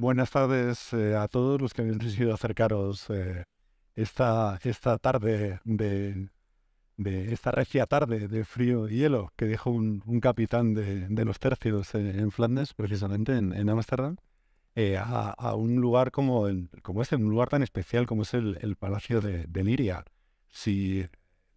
Buenas tardes eh, a todos los que habéis decidido acercaros eh, esta, esta tarde de, de, esta regia tarde de frío y hielo que dejó un, capitán de, los tercios en, Flandes, precisamente en Amsterdam, eh, a, un lugar como, el, como este, un lugar tan especial como es el, Palacio de, de, Liria. Si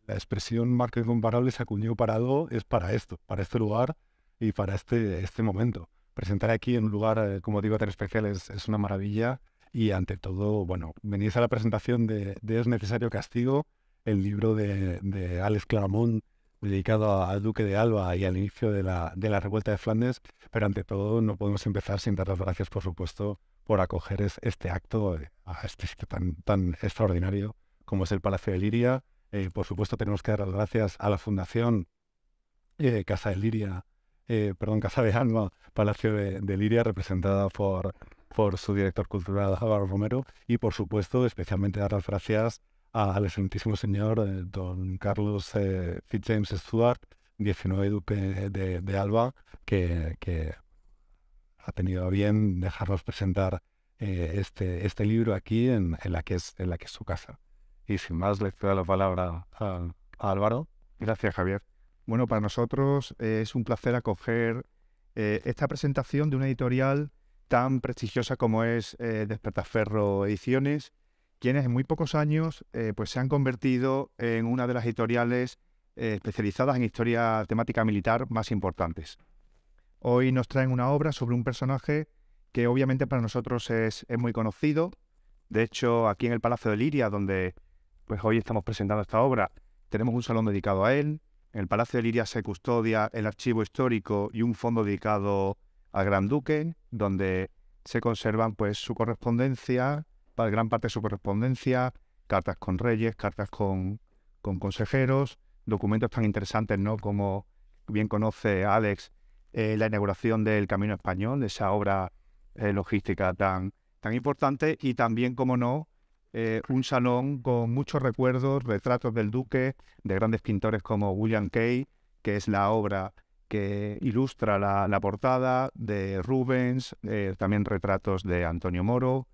la expresión marca incomparable se acuñó para algo, es para esto, para este lugar y para este, este momento presentar aquí en un lugar, eh, como digo, tan especial es, una maravilla. Y ante todo, bueno, venís a la presentación de, Es Necesario Castigo, el libro de, Alex Claramont dedicado al Duque de Alba y al inicio de la, revuelta de Flandes, pero ante todo no podemos empezar sin dar las gracias, por supuesto, por acoger este acto eh, a este tan, extraordinario como es el Palacio de Liria. Eh, por supuesto, tenemos que dar las gracias a la Fundación Casa de Liria eh, perdón, Casa de Alma, Palacio de, Liria, representada por, por su director cultural Álvaro Romero y por supuesto especialmente dar las gracias al excelentísimo señor eh, don Carlos Fitz eh, Fitzjames Stuart, 19 dupe de, Alba, que, ha tenido a bien dejarnos presentar este, este libro aquí en, en, la que es, en la que es su casa. Y sin más, le cedo la palabra a Álvaro. Gracias, Javier. Bueno, para nosotros es un placer acoger eh, esta presentación de una editorial tan prestigiosa como es Despertar eh, Despertaferro Ediciones, quienes en muy pocos años eh, pues se han convertido en una de las editoriales especializadas en historia temática militar más importantes. Hoy nos traen una obra sobre un personaje que obviamente para nosotros es, muy conocido. De hecho, aquí en el Palacio de Liria, donde pues hoy estamos presentando esta obra, tenemos un salón dedicado a él, en el Palacio de Liria se custodia el archivo histórico y un fondo dedicado al Gran Duque, donde se conservan pues su correspondencia, gran parte de su correspondencia, cartas con reyes, cartas con, consejeros, documentos tan interesantes, ¿no? Como bien conoce Alex, eh, la inauguración del Camino Español, esa obra eh, logística tan, tan importante, y también, como no, eh, un salón con muchos recuerdos, retratos del duque, de grandes pintores como William Kay, que es la obra que ilustra la, portada de Rubens, eh, también retratos de Antonio Moro,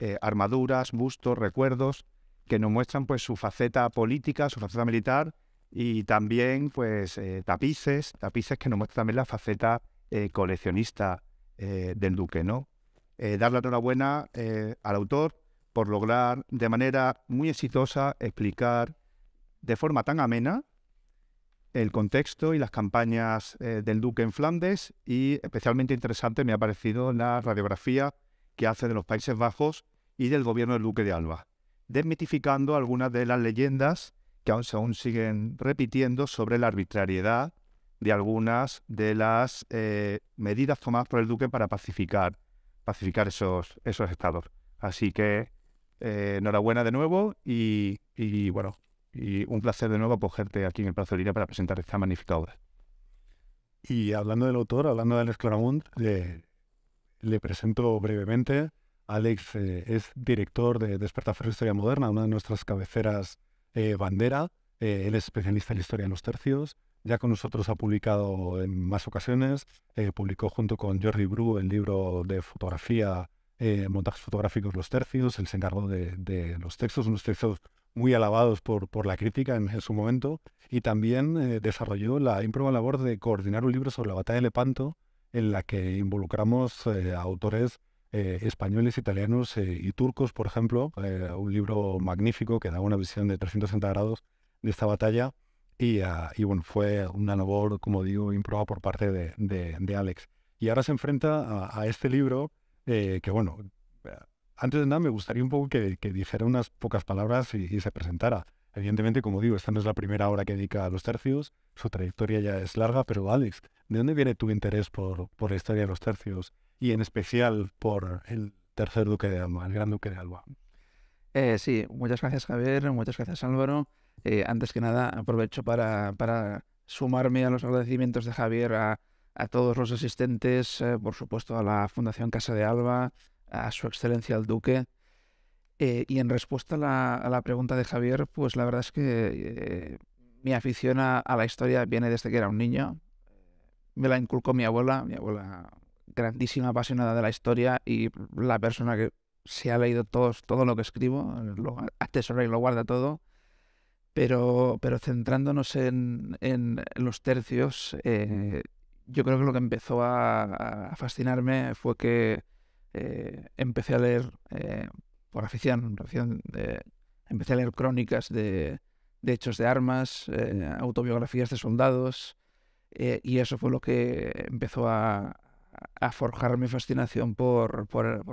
eh, armaduras, bustos, recuerdos, que nos muestran pues su faceta política, su faceta militar y también pues tapices, tapices que nos muestran también la faceta coleccionista del duque, ¿no? dar la enhorabuena al autor por lograr de manera muy exitosa explicar de forma tan amena el contexto y las campañas eh, del duque en Flandes y especialmente interesante me ha parecido la radiografía que hace de los Países Bajos y del gobierno del duque de Alba, desmitificando algunas de las leyendas que aún, aún siguen repitiendo sobre la arbitrariedad de algunas de las eh, medidas tomadas por el duque para pacificar, pacificar esos, esos estados. Así que eh, enhorabuena de nuevo y, bueno, y un placer de nuevo acogerte aquí en el Plazo de Lira para presentar esta magnífica obra. Y hablando del autor, hablando de Alex Claramunt, le, presento brevemente. Alex eh, es director de Despertaferro Historia Moderna, una de nuestras cabeceras eh, bandera. él es especialista en historia en los tercios. Ya con nosotros ha publicado en más ocasiones. publicó junto con Jordi Bru el libro de fotografía eh, montajes fotográficos los tercios, él se encargó de, los textos, unos textos muy alabados por, por la crítica en, su momento, y también eh, desarrolló la ímproba labor de coordinar un libro sobre la batalla de Lepanto, en la que involucramos eh, autores españoles, italianos y turcos, por ejemplo, un libro magnífico que da una visión de 360 grados de esta batalla, ah, y, bueno, fue una labor, como digo, improba por parte de, Alex. Y ahora se enfrenta a este libro eh, que bueno, eh, antes de nada me gustaría un poco que, dijera unas pocas palabras y, se presentara. Evidentemente, como digo, esta no es la primera hora que dedica a los tercios, su trayectoria ya es larga, pero Alex, ¿de dónde viene tu interés por, la historia de los tercios y en especial por el tercer duque de Alba, el gran duque de Alba? Eh, sí, muchas gracias Javier, muchas gracias Álvaro. antes que nada, aprovecho para, para sumarme a los agradecimientos de Javier a, a todos los asistentes, eh, por supuesto a la Fundación Casa de Alba, a Su Excelencia el Duque. Eh, y en respuesta a la, pregunta de Javier, pues la verdad es que eh, mi afición a, la historia viene desde que era un niño. Me la inculcó mi abuela, mi abuela grandísima apasionada de la historia y la persona que se ha leído todos, todo lo que escribo, lo atesora y lo guarda todo. Pero, pero centrándonos en, los tercios, yo creo que lo que empezó a, fascinarme fue que eh, empecé a leer, eh, por afición, eh, empecé a leer crónicas de, hechos de armas, autobiografías de soldados, y eso fue lo que empezó a, forjar mi fascinación por,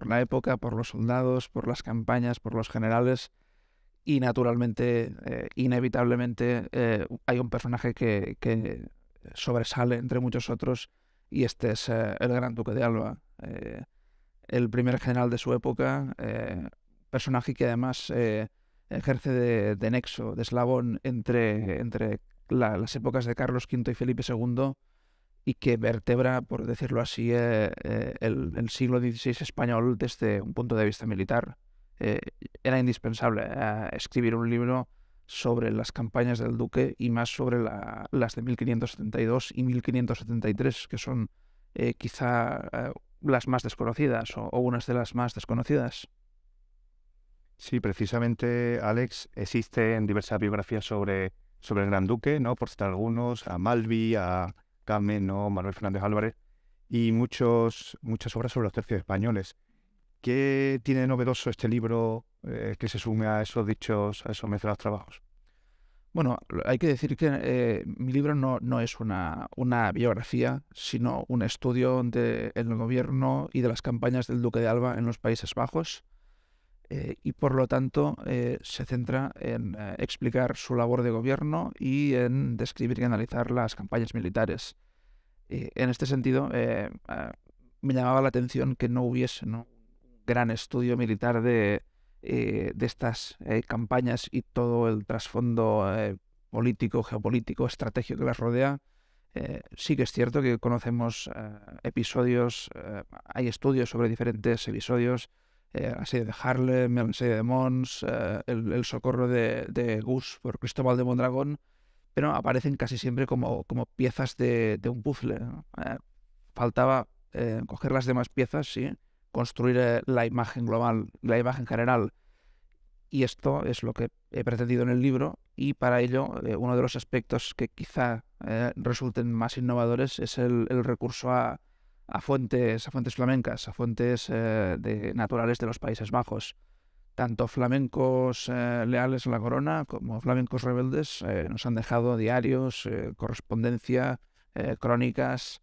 la época, por los soldados, por las campañas, por los generales. Y naturalmente, inevitablemente, hay un personaje que sobresale entre muchos otros y este es eh, el gran duque de Alba, eh, el primer general de su época, eh, personaje que además ejerce de, nexo, de eslabón entre, entre las épocas de Carlos V y Felipe II y que vertebra, por decirlo así, el, el, siglo XVI español desde un punto de vista militar. era indispensable escribir un libro sobre las campañas del duque y más sobre las de 1572 y 1573, que son eh, quizá eh, las más desconocidas o, unas de las más desconocidas. Sí, precisamente, Alex, existen diversas biografías sobre, el Gran Duque, ¿no? por citar algunos, a Malvi, a Came, ¿no? Manuel Fernández Álvarez, y muchos, muchas obras sobre los tercios españoles. ¿Qué tiene novedoso este libro eh, que se sume a esos dichos, a esos mencionados trabajos? Bueno, hay que decir que eh, mi libro no, no es una, una, biografía, sino un estudio del gobierno y de las campañas del Duque de Alba en los Países Bajos. Eh, y por lo tanto se centra en explicar su labor de gobierno y en describir y analizar las campañas militares. en este sentido, ah, me llamaba la atención que no hubiese ¿no? gran estudio militar de, eh, estas eh, campañas y todo el trasfondo eh, político, geopolítico, estratégico que las rodea, sí que es cierto que conocemos episodios, hay estudios sobre diferentes episodios, la serie de Harlem, la serie de Mons, el, el, socorro de, Gus por Cristóbal de Mondragón, pero aparecen casi siempre como, como piezas de, un puzzle. faltaba coger las demás piezas, sí, construir eh, la imagen global, la imagen general. Y esto es lo que he pretendido en el libro y para ello eh, uno de los aspectos que quizá eh, resulten más innovadores es el, recurso a, fuentes, a fuentes flamencas, a fuentes de, naturales de los Países Bajos. Tanto flamencos leales a la corona como flamencos rebeldes nos han dejado diarios, correspondencia, crónicas,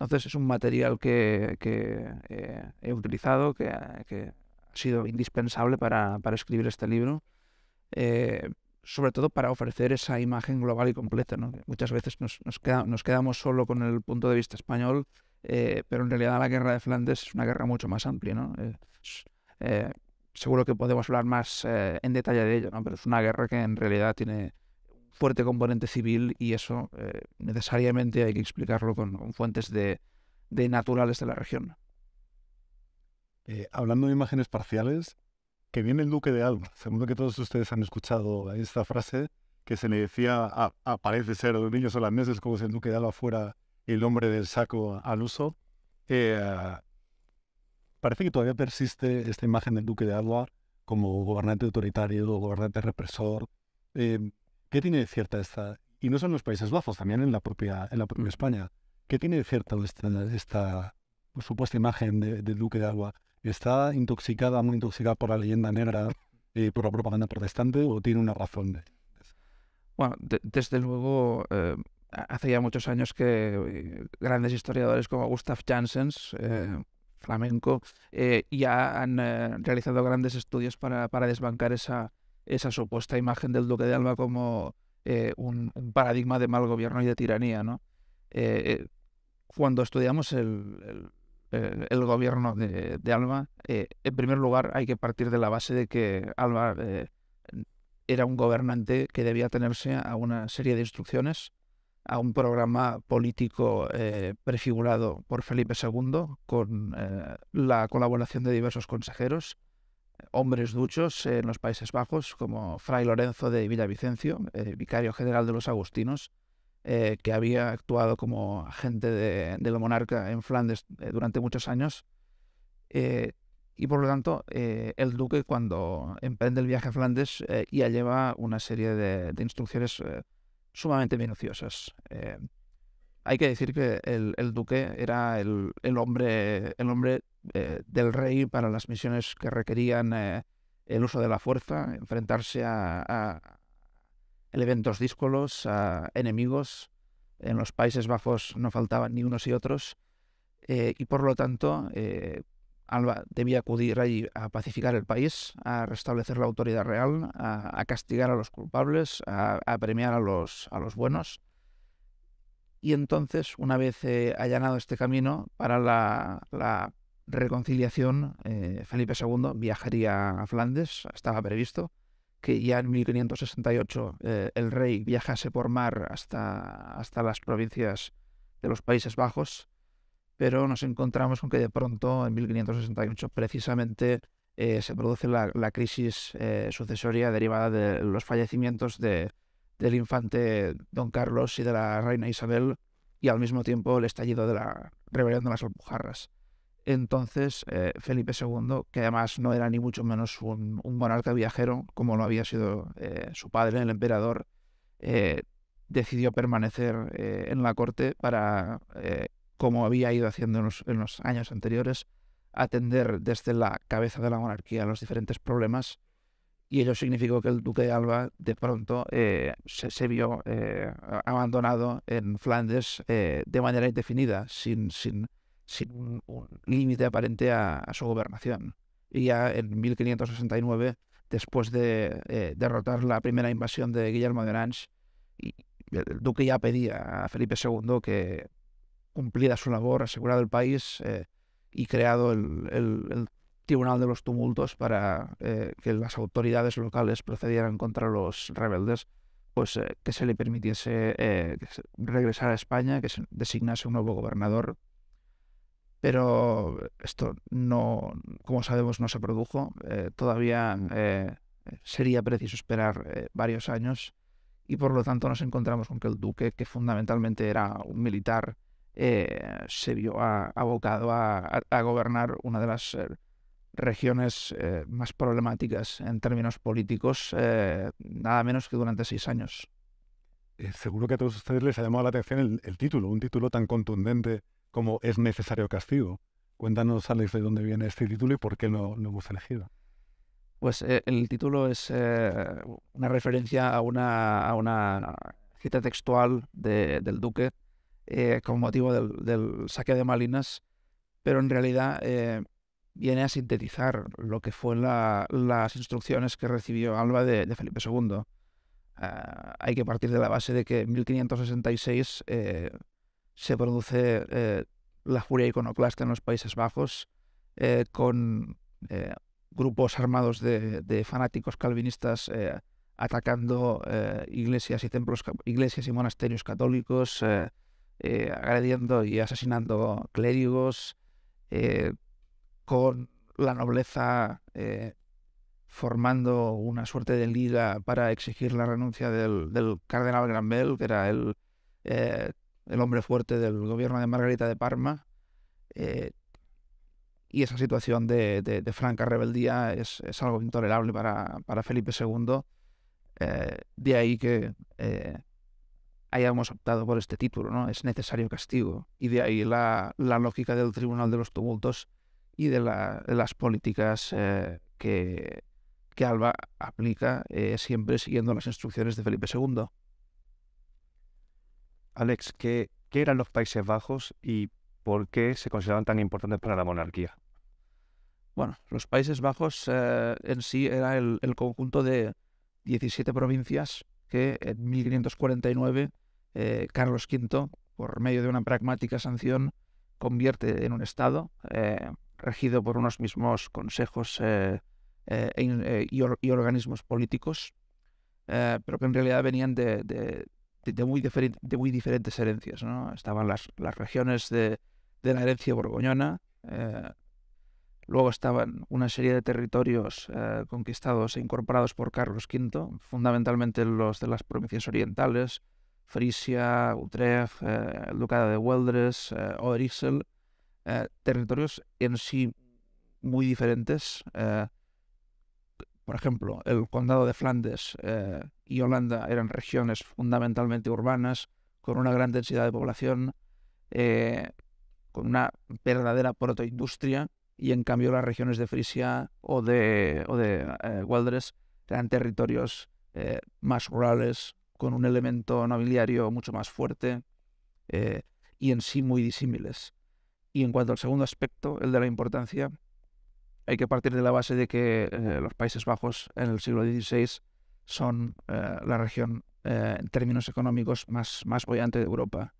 entonces es un material que, eh, he utilizado, eh, que, ha sido indispensable para, escribir este libro, eh, sobre todo para ofrecer esa imagen global y completa. ¿no? Muchas veces nos, quedamos solo con el punto de vista español, pero en realidad la guerra de Flandes es una guerra mucho más amplia. ¿no? seguro que podemos hablar más en detalle de ello, pero es una guerra que en realidad tiene fuerte componente civil y eso eh, necesariamente hay que explicarlo con, fuentes de, naturales de la región. Eh, hablando de imágenes parciales, que viene el duque de Alba. Seguro que todos ustedes han escuchado esta frase que se le decía, a, parece ser de niños holandeses, como si el duque de Alba fuera el hombre del saco al uso. Eh, parece que todavía persiste esta imagen del duque de Alba como gobernante autoritario, gobernante represor. ¿Qué tiene de cierta esta, y no solo en los Países Bajos, también en la propia, en la mm. España, qué tiene de cierta esta, pues, supuesta imagen del de Duque de agua? ¿Está intoxicada, muy intoxicada por la leyenda negra, y por la propaganda protestante o tiene una razón? De... Bueno, desde luego, eh, hace ya muchos años que grandes historiadores como Gustav Janssens, eh, flamenco, eh, ya han realizado grandes estudios para desbancar esa, esa supuesta imagen del duque de Alba como eh, un, paradigma de mal gobierno y de tiranía. ¿no? Eh, eh, cuando estudiamos el, el, gobierno de, Alba, en primer lugar hay que partir de la base de que Alba era un gobernante que debía tenerse a una serie de instrucciones, a un programa político prefigurado por Felipe II con la colaboración de diversos consejeros hombres duchos en los Países Bajos, como Fray Lorenzo de Villavicencio, eh, vicario general de los Agustinos, eh, que había actuado como agente de, la monarca en Flandes eh, durante muchos años. y por lo tanto, el duque cuando emprende el viaje a Flandes ya lleva una serie de instrucciones sumamente minuciosas hay que decir que el, duque era el, hombre, el hombre eh, del rey para las misiones que requerían eh, el uso de la fuerza, enfrentarse a, elementos díscolos, a enemigos. En los Países Bajos no faltaban ni unos y otros. Eh, y por lo tanto, Alba debía acudir allí a pacificar el país, a restablecer la autoridad real, a, castigar a los culpables, a, premiar a los buenos. Y entonces, una vez eh, allanado este camino para la, reconciliación, eh, Felipe II viajaría a Flandes, estaba previsto que ya en 1568 eh, el rey viajase por mar hasta, hasta las provincias de los Países Bajos, pero nos encontramos con que de pronto en 1568 precisamente se produce la crisis sucesoria derivada de los fallecimientos de, del infante Don Carlos y de la reina Isabel y al mismo tiempo el estallido de la rebelión de las Alpujarras. Entonces, eh, Felipe II, que además no era ni mucho menos un, monarca viajero, como lo había sido eh, su padre, el emperador, eh, decidió permanecer en la corte para, como había ido haciendo en los, años anteriores, atender desde la cabeza de la monarquía los diferentes problemas y ello significó que el duque de Alba de pronto eh, se, vio eh, abandonado en Flandes eh, de manera indefinida, sin, sin, sin un, límite aparente a, su gobernación. Y ya en 1569, después de derrotar la primera invasión de Guillermo de Orange, el duque ya pedía a Felipe II que cumpliera su labor, asegurado el país y creado el, el tribunal de los tumultos para eh, que las autoridades locales procedieran contra los rebeldes, pues eh, que se le permitiese eh, regresar a España, que se designase un nuevo gobernador. Pero esto no, como sabemos, no se produjo. todavía sería preciso esperar varios años y por lo tanto nos encontramos con que el duque, que fundamentalmente era un militar, se vio abocado a, gobernar una de las regiones eh, más problemáticas en términos políticos, eh, nada menos que durante seis años. Eh, seguro que a todos ustedes les ha llamado la atención el, título, un título tan contundente como Es necesario castigo. Cuéntanos, Alex, de dónde viene este título y por qué lo, hemos elegido. Pues el título es una referencia a una, cita textual del duque con motivo del, del, saque de Malinas, pero en realidad viene a sintetizar lo que fueron las instrucciones que recibió Alba de, Felipe II. Ah, hay que partir de la base de que en 1566 eh, se produce eh, la furia iconoclasta en los Países Bajos eh, con grupos armados de, de fanáticos calvinistas atacando iglesias y templos, iglesias y monasterios católicos, agrediendo y asesinando clérigos con la nobleza eh, formando una suerte de liga para exigir la renuncia del, cardenal Granvelle, que era el, eh, el, hombre fuerte del gobierno de Margarita de Parma. Eh, y esa situación de, franca rebeldía es, algo intolerable para, Felipe II. de ahí que hayamos optado por este título, ¿no? Es necesario castigo. Y de ahí la, la lógica del Tribunal de los Tumultos, y de, las políticas eh, que, Alba aplica eh, siempre siguiendo las instrucciones de Felipe II. Alex, ¿qué, eran los Países Bajos y por qué se consideraban tan importantes para la monarquía? Bueno, los Países Bajos eh, en sí era el, conjunto de 17 provincias que en 1549 Carlos V, por medio de una pragmática sanción, convierte en un Estado regido por unos mismos consejos eh, eh, e eh, y, organismos políticos, pero que en realidad venían de, muy, diferentes herencias. Estaban las, regiones de, la herencia borgoñona, luego estaban una serie de territorios conquistados e incorporados por Carlos V, fundamentalmente los de las provincias orientales, Frisia, Utrecht, el Ducado de Weldres, Orixel, eh, territorios en sí muy diferentes. Eh, por ejemplo, el condado de Flandes eh, y Holanda eran regiones fundamentalmente urbanas, con una gran densidad de población, con una verdadera protoindustria, y en cambio las regiones de Frisia o de, o de eran territorios más rurales, con un elemento nobiliario mucho más fuerte y en sí muy disímiles. Y en cuanto al segundo aspecto, el de la importancia, hay que partir de la base de que eh, los Países Bajos en el siglo XVI son eh, la región eh, en términos económicos más, más bollante de Europa.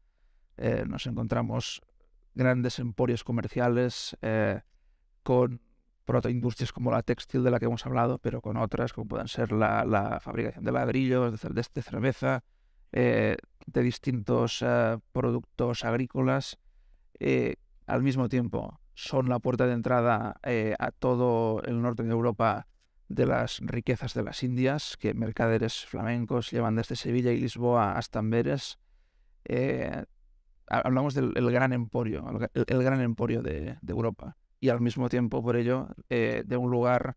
nos encontramos grandes emporios comerciales con protoindustrias como la textil de la que hemos hablado, pero con otras como pueden ser la, fabricación de ladrillos, de, de cerveza, de distintos productos agrícolas al mismo tiempo son la puerta de entrada eh, a todo el norte de Europa de las riquezas de las Indias, que mercaderes flamencos llevan desde Sevilla y Lisboa hasta Amberes. Eh, hablamos del gran emporio, el, gran emporio de, Europa. Y al mismo tiempo, por ello, eh, de un lugar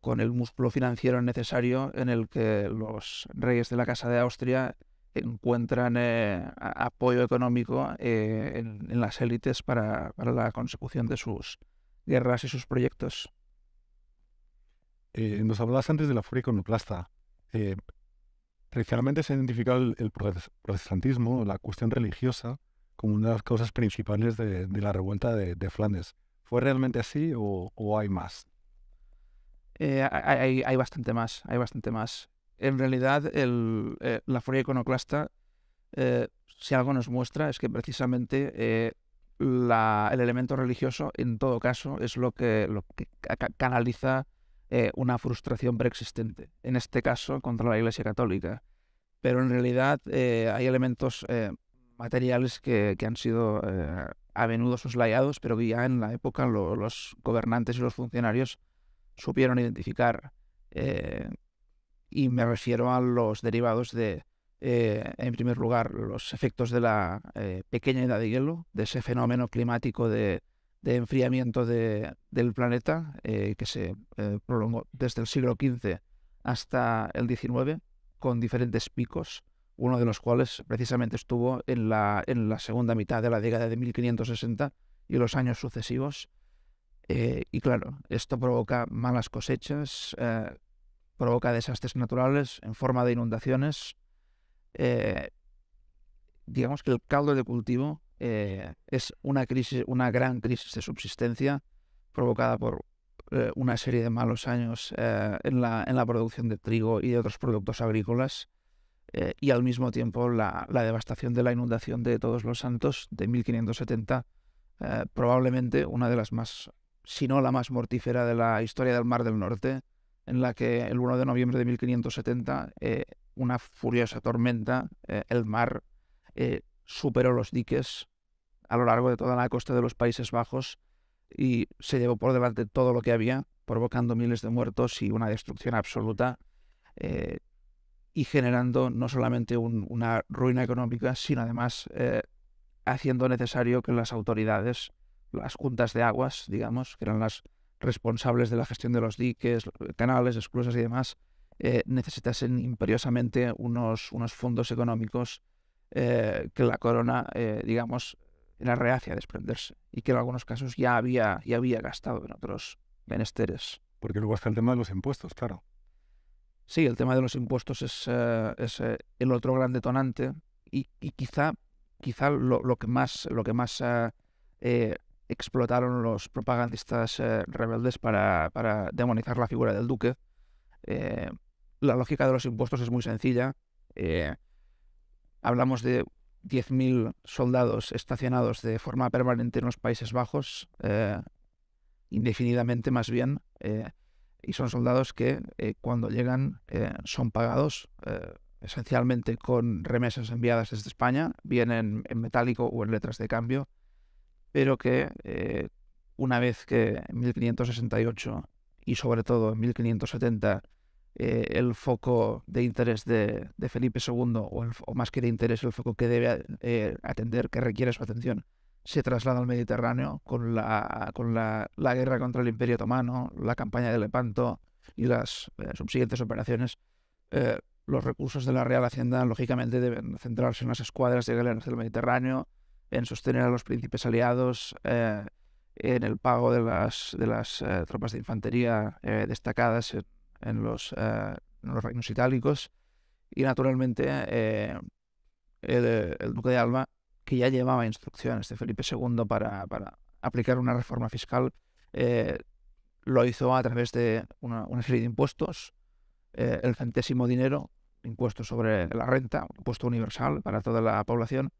con el músculo financiero necesario en el que los reyes de la Casa de Austria encuentran eh, apoyo económico eh, en, las élites para, la consecución de sus guerras y sus proyectos. Eh, nos hablabas antes de la furia iconoplasta. tradicionalmente se ha identificado el, protestantismo, la cuestión religiosa, como una de las causas principales de, la revuelta de, Flandes. ¿Fue realmente así o, hay más? hay, bastante más, hay bastante más en realidad eh, la furia iconoclasta, eh, si algo nos muestra, es que precisamente eh, el elemento religioso, en todo caso, es lo que, lo canaliza una frustración preexistente, en este caso contra la Iglesia Católica. Pero en realidad hay elementos materiales que, han sido a menudo soslayados, pero que ya en la época los gobernantes y los funcionarios supieron identificar y me refiero a los derivados de, eh, en primer lugar, los efectos de la eh, pequeña edad de hielo, de ese fenómeno climático de, de enfriamiento de, del planeta eh, que se prolongó desde el siglo XV hasta el XIX, con diferentes picos, uno de los cuales precisamente estuvo en la, en la segunda mitad de la década de 1560 y los años sucesivos. y claro, esto provoca malas cosechas, provoca desastres naturales en forma de inundaciones. Eh, digamos que el caldo de cultivo eh, es una crisis, una gran crisis de subsistencia provocada por eh, una serie de malos años en la, producción de trigo y de otros productos agrícolas y al mismo tiempo la, la, devastación de la inundación de Todos los Santos de 1570, probablemente una de las más, si no la más mortífera de la historia del Mar del Norte, en la que el 1 de noviembre de 1570 eh, una furiosa tormenta, eh, el mar, eh, superó los diques a lo largo de toda la costa de los Países Bajos y se llevó por delante todo lo que había, provocando miles de muertos y una destrucción absoluta y generando no solamente una ruina económica, sino además haciendo necesario que las autoridades, las juntas de aguas, digamos, que eran las responsables de la gestión de los diques, canales, esclusas y demás, eh, necesitasen imperiosamente unos, unos fondos económicos eh, que la corona, eh, digamos, era reacia a desprenderse y que en algunos casos ya había, ya había gastado en otros menesteres. Porque luego está el tema de los impuestos, claro. Sí, el tema de los impuestos es, el otro gran detonante y, y quizá, quizá lo, lo, que más, lo que más explotaron los propagandistas eh, rebeldes para, demonizar la figura del duque. Eh, la lógica de los impuestos es muy sencilla. Eh, hablamos de 10.000 soldados estacionados de forma permanente en los Países Bajos, indefinidamente más bien, y son soldados que cuando llegan son pagados esencialmente con remesas enviadas desde España, bien en metálico o en letras de cambio, pero que eh, una vez que en 1568 y sobre todo en 1570 eh, el foco de interés de, Felipe II, o, más que de interés, el foco que debe eh, atender, que requiere su atención, se traslada al Mediterráneo con, la, con la, guerra contra el Imperio Otomano, la campaña de Lepanto y las subsiguientes operaciones. los recursos de la Real Hacienda, lógicamente, deben centrarse en las escuadras de galeras del Mediterráneo, en sostener a los príncipes aliados, eh, en el pago de las, de las eh, tropas de infantería eh, destacadas en, los, reinos itálicos. Y naturalmente el, duque de Alba, que ya llevaba instrucciones de Felipe II para, aplicar una reforma fiscal, lo hizo a través de una, una serie de impuestos, el centésimo dinero, impuesto sobre la renta, impuesto universal para toda la población,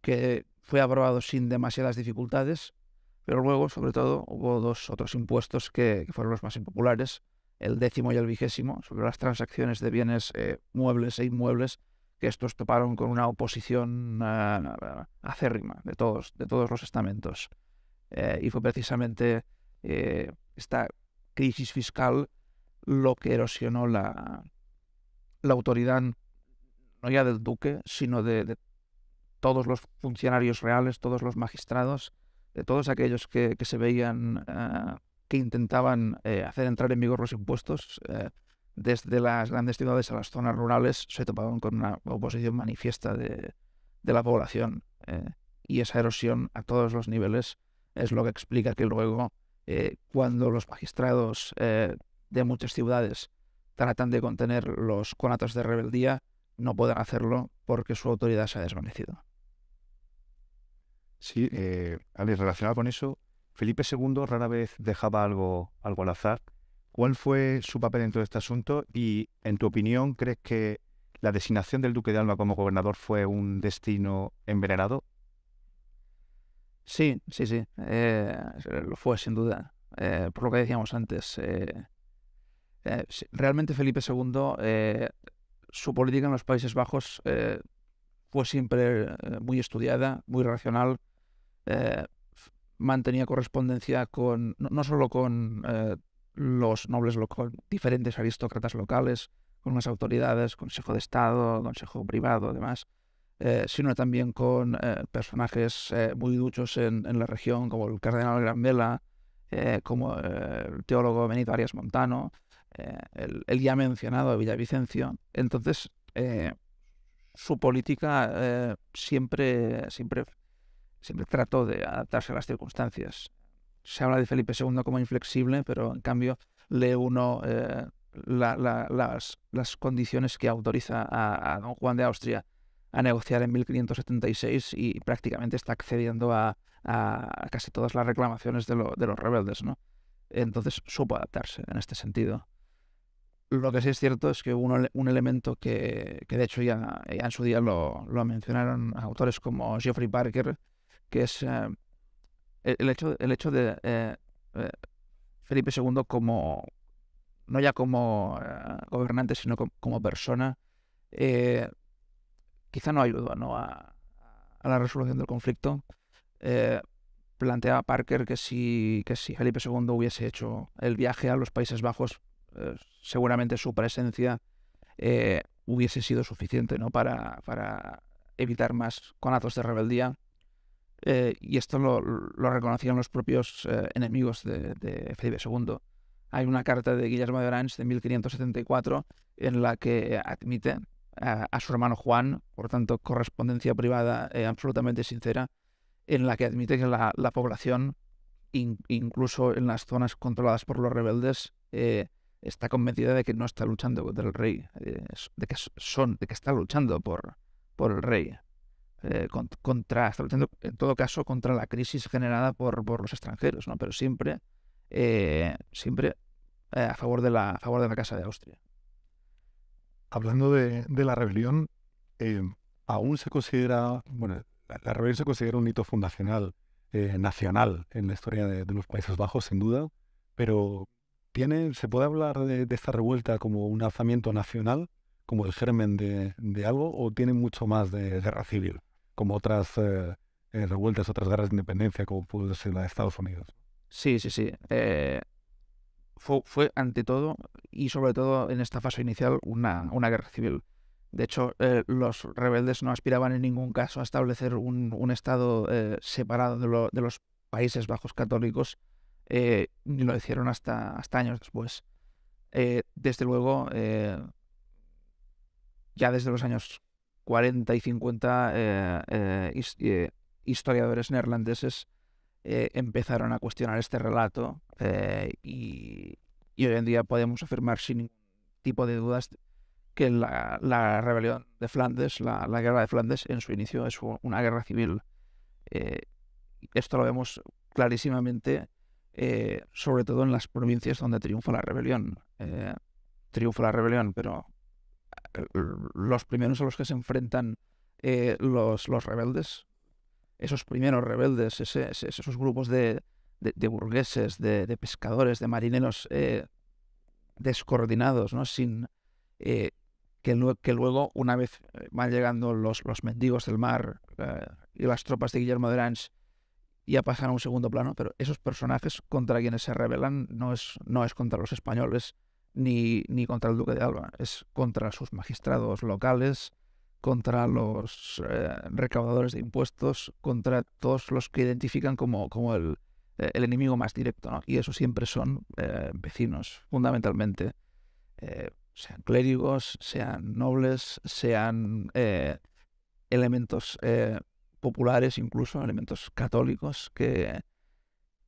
que fue aprobado sin demasiadas dificultades, pero luego, sobre todo, hubo dos otros impuestos que, fueron los más impopulares, el décimo y el vigésimo, sobre las transacciones de bienes eh, muebles e inmuebles, que estos toparon con una oposición eh, acérrima de todos, de todos los estamentos. Eh, y fue precisamente esta crisis fiscal lo que erosionó la, autoridad no ya del duque, sino de, de todos los funcionarios reales, todos los magistrados, todos aquellos que, se veían ah, que intentaban eh, hacer entrar en vigor los impuestos, eh, desde las grandes ciudades a las zonas rurales, se topaban con una oposición manifiesta de, la población. Eh, y esa erosión a todos los niveles es lo que explica que luego, cuando los magistrados de muchas ciudades tratan de contener los conatos de rebeldía, no puedan hacerlo porque su autoridad se ha desvanecido. Sí, eh, Alex, relacionado con eso, Felipe II rara vez dejaba algo, al azar. ¿Cuál fue su papel en todo este asunto? Y, en tu opinión, ¿crees que la designación del Duque de Alba como gobernador fue un destino envenenado? Sí, sí, sí. Eh, lo fue, sin duda. Eh, por lo que decíamos antes. Eh, realmente Felipe II, su política en los Países Bajos fue siempre muy estudiada, muy racional, eh, mantenía correspondencia con no, solo con eh, los nobles locales, diferentes aristócratas locales, con las autoridades, Consejo de Estado, Consejo Privado, además, eh, sino también con personajes muy duchos en, la región, como el cardenal Gran como el teólogo Benito Arias Montano, el, el, ya mencionado Villavicencio. Entonces, su política siempre, siempre siempre trató de adaptarse a las circunstancias. Se habla de Felipe II como inflexible, pero en cambio lee uno eh, las, condiciones que autoriza a, don Juan de Austria a negociar en 1576 y prácticamente está accediendo a, casi todas las reclamaciones de, los rebeldes. ¿no? Entonces supo adaptarse en este sentido lo que sí es cierto es que hubo un elemento que, de hecho ya, ya en su día lo, lo, mencionaron autores como Geoffrey Parker que es eh, e-, el, hecho, el hecho de eh, eh, Felipe II como, no ya como gobernante, sino como, persona, quizá no ayudó A, la resolución del conflicto. planteaba Parker que si, que Felipe II hubiese hecho el viaje a los Países Bajos, seguramente su presencia hubiese sido suficiente ¿no? para, para evitar más conatos de rebeldía eh, y esto lo, reconocían los propios eh, enemigos de, Felipe II. Hay una carta de Guillermo de Orange de 1574 en la que admite a, su hermano Juan, por tanto correspondencia privada eh, absolutamente sincera, en la que admite que la, población, incluso en las zonas controladas por los rebeldes, está convencida de que no está luchando contra el rey, de que son, de que está luchando por el rey, eh, en todo caso contra la crisis generada por, por los extranjeros, pero siempre, eh, siempre eh, a, favor de la, a favor de la Casa de Austria. Hablando de, la rebelión, aún se considera, bueno, la, rebelión se considera un hito fundacional, nacional en la historia de, los Países Bajos, sin duda, pero tiene, ¿se puede hablar de, esta revuelta como un alzamiento nacional? como el germen de, de algo o tiene mucho más de guerra civil? como otras eh, eh, revueltas, otras guerras de independencia, como pudo ser la de Estados Unidos. Sí, sí, sí. Eh, fue, ante todo y sobre todo en esta fase inicial una, una guerra civil. De hecho, los rebeldes no aspiraban en ningún caso a establecer un, Estado separado de, los Países Bajos católicos, ni lo hicieron hasta, hasta años después. desde luego, ya desde los años 40 y 50 eh, eh, eh, historiadores neerlandeses empezaron a cuestionar este relato y, hoy en día podemos afirmar sin ningún tipo de dudas que la, rebelión de Flandes, la, guerra de Flandes en su inicio es una guerra civil. esto lo vemos clarísimamente, sobre todo en las provincias donde triunfa la rebelión triunfa la rebelión, pero eh, eh, los primeros a los que se enfrentan eh, los, los rebeldes, esos primeros rebeldes, esos grupos de, de, burgueses, de, pescadores, de marineros descoordinados, ¿no? Sin, que, luego, una vez van llegando los, los mendigos del mar y las tropas de Guillermo de Orange, ya pasan a un segundo plano, pero esos personajes contra quienes se rebelan no es, no es contra los españoles, ni, ni contra el duque de Alba, es contra sus magistrados locales, contra los eh, recaudadores de impuestos, contra todos los que identifican como, como el, eh, el enemigo más directo, y eso siempre son eh, vecinos, fundamentalmente, eh, sean clérigos, sean nobles, sean elementos populares, incluso elementos católicos que,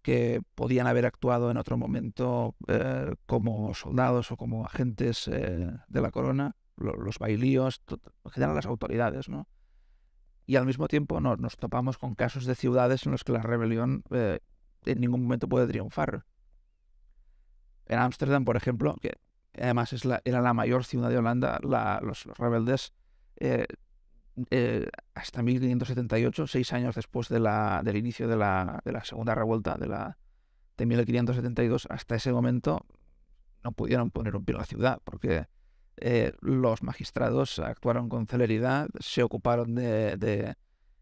que podían haber actuado en otro momento eh, como soldados o como agentes eh, de la corona, los bailíos, en general las autoridades, ¿no? Y al mismo tiempo nos topamos con casos de ciudades en los que la rebelión eh, en ningún momento puede triunfar. En Ámsterdam, por ejemplo, que además era la mayor ciudad de Holanda, los, los, rebeldes eh, hasta 1578, seis años después de la, del inicio de la, segunda revuelta de, la, de 1572, hasta ese momento no pudieron poner un pie en la ciudad porque eh, los magistrados actuaron con celeridad, se ocuparon de, de,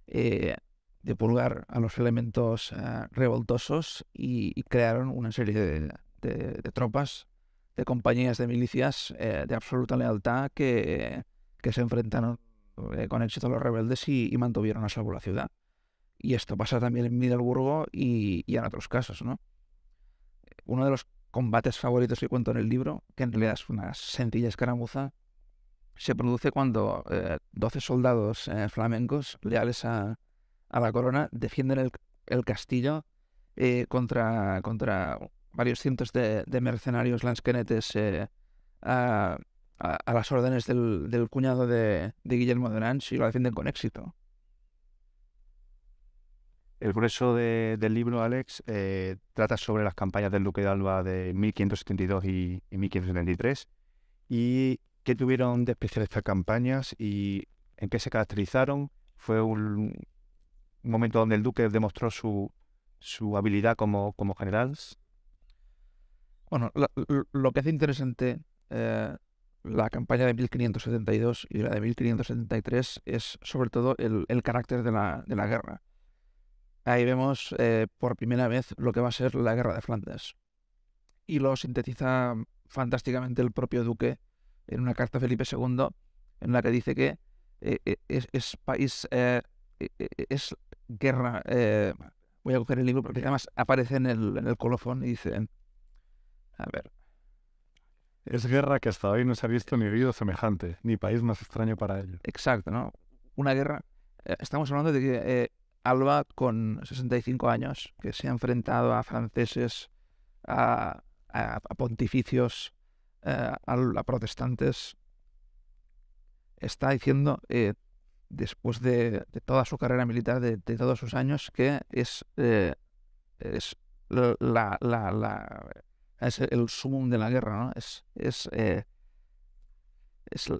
eh, de a los elementos eh, revoltosos y, crearon una serie de, tropas, de compañías de milicias de absoluta lealtad que, que se enfrentaron eh, con éxito los rebeldes y, mantuvieron a salvo la ciudad. Y esto pasa también en Middelburgo y, en otros casos, ¿no? Uno de los combates favoritos que cuento en el libro, que en realidad es una sencilla escaramuza, se produce cuando 12 eh, soldados eh, flamencos leales a, la corona defienden el, castillo contra, contra varios cientos de, mercenarios lansquenetes a, las órdenes del, cuñado de, Guillermo de Orange y lo defienden con éxito. El grueso del libro, Alex, eh, trata sobre las campañas del Duque de Alba de 1572 y, 1573 y qué tuvieron de especial estas campañas y en qué se caracterizaron. Fue un, momento donde el Duque demostró su, habilidad como, como general. Bueno, lo, que hace interesante eh, la campaña de 1572 y la de 1573 es sobre todo el, el carácter de la, de la, guerra. Ahí vemos eh, por primera vez lo que va a ser la guerra de Flandes. Y lo sintetiza fantásticamente el propio duque en una carta a Felipe II en la que dice que eh, eh, es, país, es guerra. voy a coger el libro porque además aparece en el, en el colofón y dicen, a ver, es guerra que hasta hoy no se ha visto ni oído semejante, ni país más extraño para ello. Exacto, ¿no? Una guerra. Eh, estamos hablando de que eh, Alba, con 65 años, que se ha enfrentado a franceses, a, pontificios, eh, a, protestantes, está diciendo, después de, toda su carrera militar, de, todos sus años, que es, la, la es el sumum de la guerra, ¿no? Es, es, eh,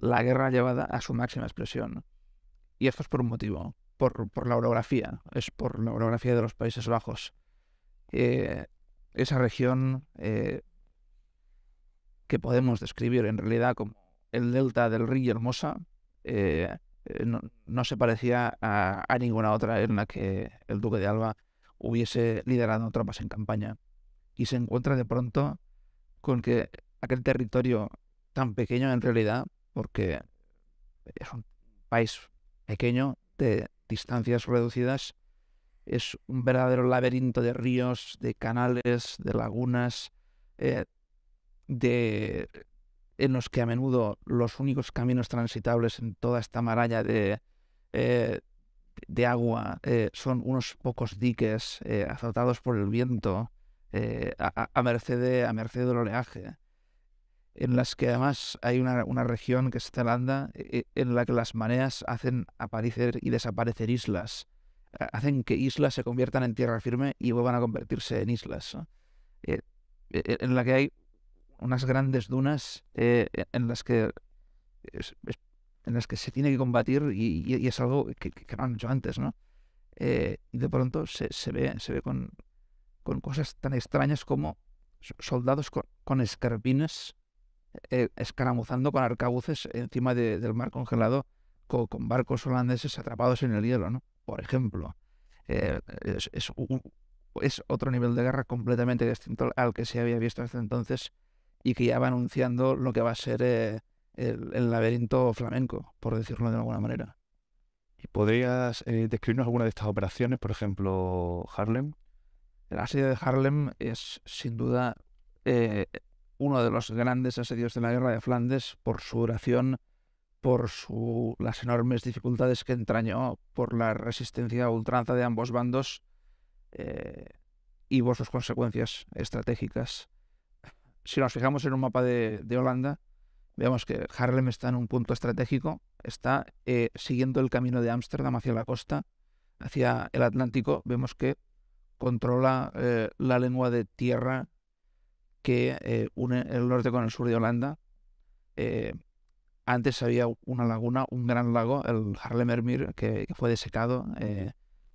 la guerra llevada a su máxima expresión. Y esto es por un motivo, por, la orografía, es por la orografía de los Países Bajos. Eh, esa región eh, que podemos describir en realidad como el delta del río Hermosa, no, se parecía a, a ninguna otra en la que el duque de Alba hubiese liderado tropas en campaña y se encuentra de pronto con que aquel territorio tan pequeño en realidad, porque es un país pequeño de distancias reducidas, es un verdadero laberinto de ríos, de canales, de lagunas, eh, de, en los que a menudo los únicos caminos transitables en toda esta maraña de, eh, de agua eh, son unos pocos diques azotados por el viento eh, a, a, merced a merced del oleaje, en las que además hay una, una región que es Zelanda, e, e, en la que las mareas hacen aparecer y desaparecer islas, hacen que islas se conviertan en tierra firme y vuelvan a convertirse en islas, eh, e, en la que hay unas grandes dunas eh, en las que es, en las que se tiene que combatir y, y, es algo que, no han hecho antes, ¿no? y de pronto se, se, ve, se ve con, con cosas tan extrañas como soldados con, escarpines eh, escaramuzando con arcabuces encima del mar congelado con, con, barcos holandeses atrapados en el hielo, ¿no? Por ejemplo, eh, es, otro nivel de guerra completamente distinto al que se había visto hasta entonces y que ya va anunciando lo que va a ser eh, el, el, laberinto flamenco, por decirlo de alguna manera. ¿Y podrías describirnos alguna de estas operaciones, por ejemplo, Harlem? El asedio de Harlem es sin duda eh, uno de los grandes asedios de la guerra de Flandes por su duración, por las enormes dificultades que entrañó, por la resistencia ultranza de ambos bandos eh, y por sus consecuencias estratégicas. Si nos fijamos en un mapa de, Holanda, vemos que Harlem está en un punto estratégico, está eh, siguiendo el camino de Ámsterdam hacia la costa, hacia el Atlántico, vemos que controla eh, la lengua de tierra que eh, une el norte con el sur de Holanda. Eh, antes había una laguna, un gran lago, el Harlem que, que fue desecado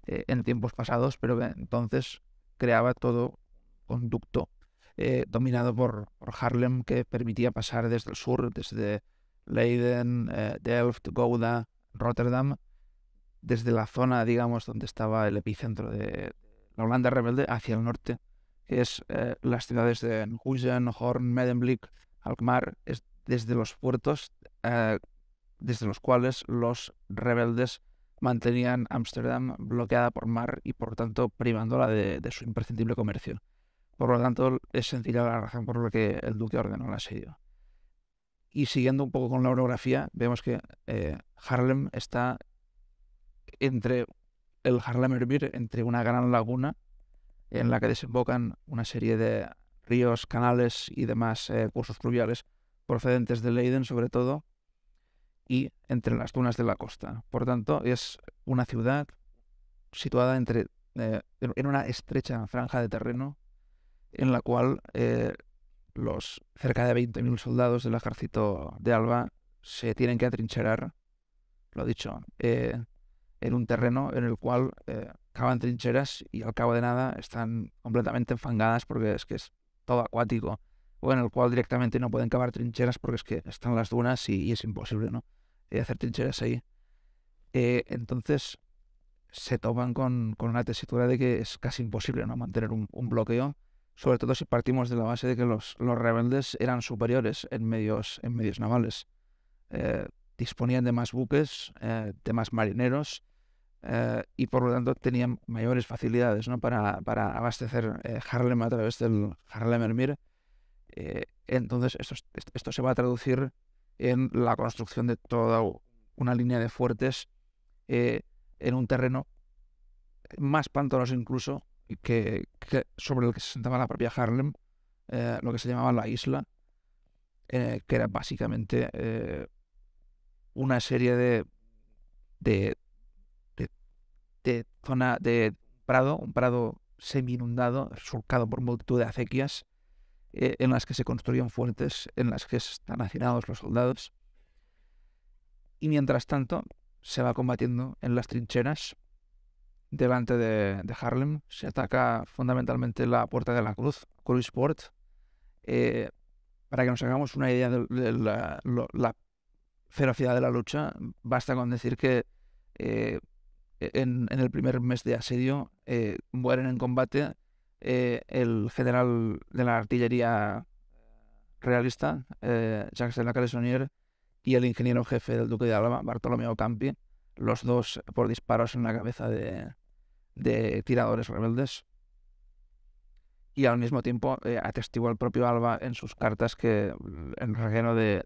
en tiempos pasados, pero entonces creaba todo conducto dominado por, por, Harlem que permitía pasar desde el sur, desde Leiden, Delft, Gouda, Rotterdam, desde la zona, digamos, donde estaba el epicentro de, la Holanda rebelde hacia el norte, que es eh, las ciudades de Huizen, Horn, Medemblik, Alkmaar, es desde los puertos eh, desde los cuales los rebeldes mantenían Ámsterdam bloqueada por mar y por tanto privándola de, su imprescindible comercio. Por lo tanto, es sencilla la razón por la que el duque ordenó el asedio. Y siguiendo un poco con la orografía, vemos que eh, Harlem está entre el Harlemmermeer entre una gran laguna en la que desembocan una serie de ríos, canales y demás eh, cursos fluviales procedentes de Leiden sobre todo y entre las dunas de la costa. Por tanto, es una ciudad situada entre, eh, en una estrecha franja de terreno en la cual eh, los cerca de 20.000 soldados del ejército de Alba se tienen que atrincherar, lo dicho, en un terreno en el cual eh, cavan trincheras y al cabo de nada están completamente enfangadas porque es que es todo acuático, o en el cual directamente no pueden cavar trincheras porque es que están las dunas y, es imposible, ¿no? Eh, hacer trincheras ahí. Eh, entonces se toman con, una tesitura de que es casi imposible ¿no? mantener un, bloqueo, sobre todo si partimos de la base de que los, rebeldes eran superiores en medios, en medios navales. disponían de más buques, de más marineros, eh, y por lo tanto tenían mayores facilidades para, abastecer eh, Harlem a través del Harlem Ermir. Eh, entonces esto, se va a traducir en la construcción de toda una línea de fuertes en un terreno más pantanoso incluso que, sobre el que se sentaba la propia Harlem, lo que se llamaba la isla, que era básicamente una serie de de zona de prado, un prado semi inundado, surcado por multitud de acequias, eh, en las que se construían fuertes, en las que están hacinados los soldados. Y mientras tanto, se va combatiendo en las trincheras delante de, de Harlem. Se ataca fundamentalmente la Puerta de la Cruz, Cruzport. Eh, para que nos hagamos una idea de, la, ferocidad de la lucha, basta con decir que eh, e-, en, el primer mes de asedio eh, mueren en combate eh, el general de la artillería realista, eh, Jacques de la y el ingeniero jefe del duque de Alba, Bartolomeo Campi, los dos por disparos en la cabeza de, tiradores rebeldes. Y al mismo tiempo atestiguó el propio Alba en sus cartas que en relleno de,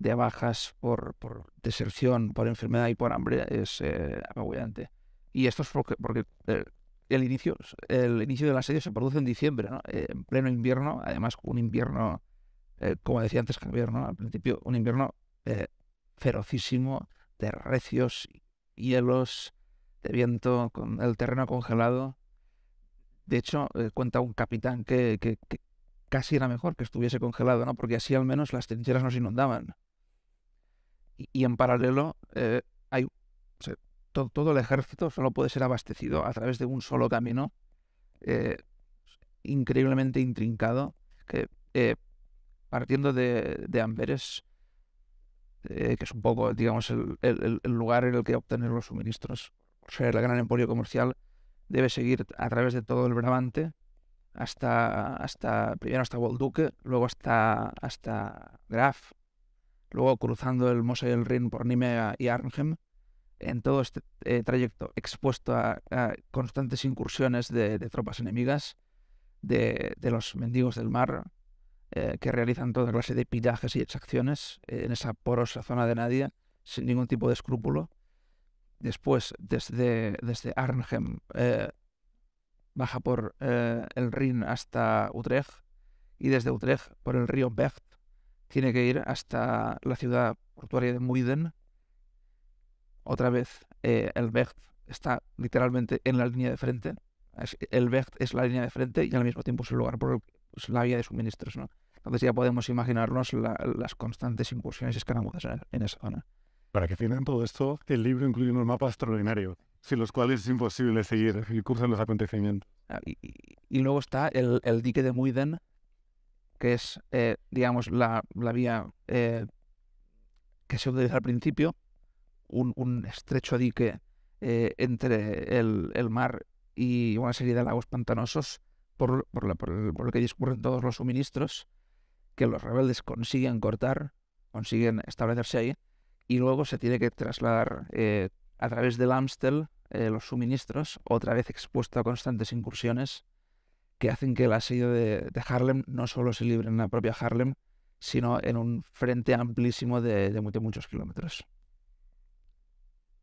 de bajas por, deserción, por enfermedad y por hambre es eh, Y esto es porque, el, inicio, el inicio del asedio se produce en diciembre, eh, en pleno invierno, además un invierno, eh, como decía antes Javier, ¿no? al principio, un invierno eh, ferocísimo, de recios hielos, de viento, con el terreno congelado. De hecho, cuenta un capitán que, casi era mejor que estuviese congelado, ¿no? Porque así al menos las trincheras no se inundaban y, en paralelo eh, hay, todo, el ejército solo puede ser abastecido a través de un solo camino eh, increíblemente intrincado que eh, partiendo de, Amberes, que es un poco, digamos, el, lugar en el que obtener los suministros, por ser el gran emporio comercial, debe seguir a través de todo el Brabante hasta, hasta primero hasta Walduke luego hasta, hasta Graf, luego cruzando el Mosa y el Rin por Nimea y Arnhem, en todo este eh, trayecto expuesto a, constantes incursiones de, tropas enemigas, de, los mendigos del mar, eh, que realizan toda clase de pillajes y exacciones en esa porosa zona de Nadia, sin ningún tipo de escrúpulo. Después, desde, Arnhem, eh, baja por el Rin hasta Utrecht, y desde Utrecht por el río Becht tiene que ir hasta la ciudad portuaria de Muiden. Otra vez, eh, el Berg está literalmente en la línea de frente. El Berg es la línea de frente y al mismo tiempo es el lugar por es pues, la vía de suministros. Entonces ya podemos imaginarnos las constantes incursiones escaramuzas en, esa zona. Para que entiendan todo esto, el libro incluye unos mapas extraordinarios, sin los cuales es imposible seguir el curso de los acontecimientos. Ah, y, luego está el dique de Muiden, que es, eh, digamos, la, vía eh, que se utiliza al principio, un, estrecho dique eh, entre el, mar y una serie de lagos pantanosos por, lo que discurren todos los suministros, que los rebeldes consiguen cortar, consiguen establecerse ahí, y luego se tiene que trasladar a través del Amstel los suministros, otra vez expuesto a constantes incursiones que hacen que el asedio de, Harlem no solo se libre en la propia Harlem, sino en un frente amplísimo de, muchos kilómetros.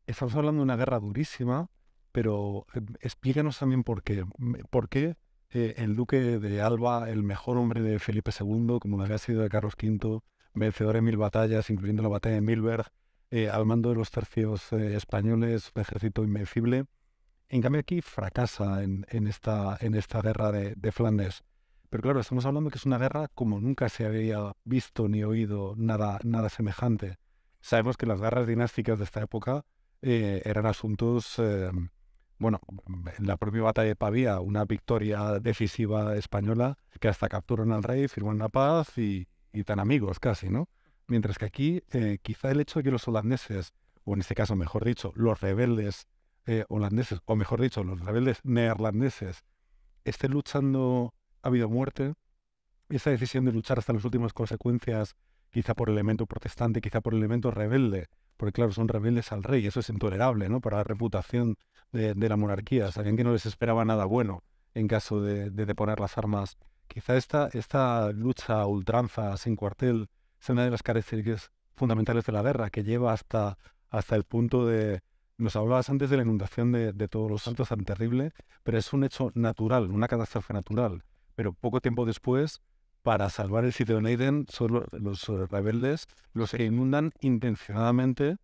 Estamos hablando de una guerra durísima, pero eh, explíquenos también por qué. ¿Por qué eh, el duque de Alba, el mejor hombre de Felipe II, como lo había sido de Carlos V, vencedor en mil batallas, incluyendo la batalla de Milberg, eh, al mando de los tercios españoles, un ejército invencible, en cambio aquí fracasa en, esta, guerra de, Flandes. Pero claro, estamos hablando que es una guerra como nunca se había visto ni oído nada, nada semejante. Sabemos que las guerras dinásticas de esta época eh, eran asuntos, eh, bueno, en la propia batalla de Pavía, una victoria decisiva española, que hasta capturan al rey, firman la paz y, tan amigos casi, ¿no? Mientras que aquí eh, quizá el hecho de que los holandeses, o en este caso mejor dicho, los rebeldes, eh, holandeses, o mejor dicho, los rebeldes neerlandeses, estén luchando a vida o muerte, esa decisión de luchar hasta las últimas consecuencias, quizá por elemento protestante, quizá por elemento rebelde, porque claro, son rebeldes al rey, eso es intolerable, ¿no? Para la reputación de, la monarquía, sabían que no les esperaba nada bueno en caso de, deponer las armas. Quizá esta, lucha ultranza, sin cuartel, es una de las características fundamentales de la guerra, que lleva hasta el punto de, nos hablabas antes de la inundación de, Todos los Santos tan terrible, pero es un hecho natural, una catástrofe natural. Pero poco tiempo después, para salvar el sitio de Leiden, son los, eh, rebeldes los que inundan intencionadamente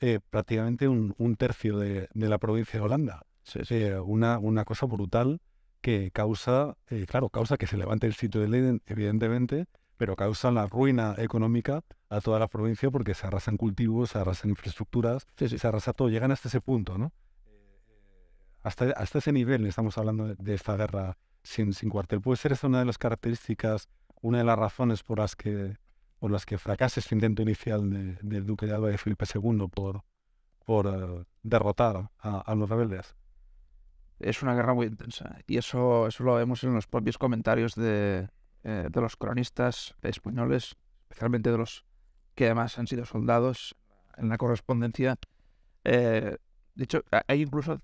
eh, prácticamente un, tercio de, la provincia de Holanda. Eh, una, una cosa brutal que causa, claro, causa que se levante el sitio de Leiden, evidentemente, pero causan la ruina económica a toda la provincia porque se arrasan cultivos, se arrasan infraestructuras, se arrasa todo, llegan hasta ese punto, ¿no? Eh, hasta, ese nivel estamos hablando de esta guerra sin, cuartel. Puede ser esa una de las características, una de las razones por las que, por las que fracasa este intento inicial del duque de Alba y Felipe II por, eh, derrotar a, a los rebeldes es una guerra muy intensa. Y eso, eso lo vemos en los propios comentarios de, eh, de los cronistas españoles, especialmente de los que además han sido soldados en la correspondencia. Eh, de hecho, hay incluso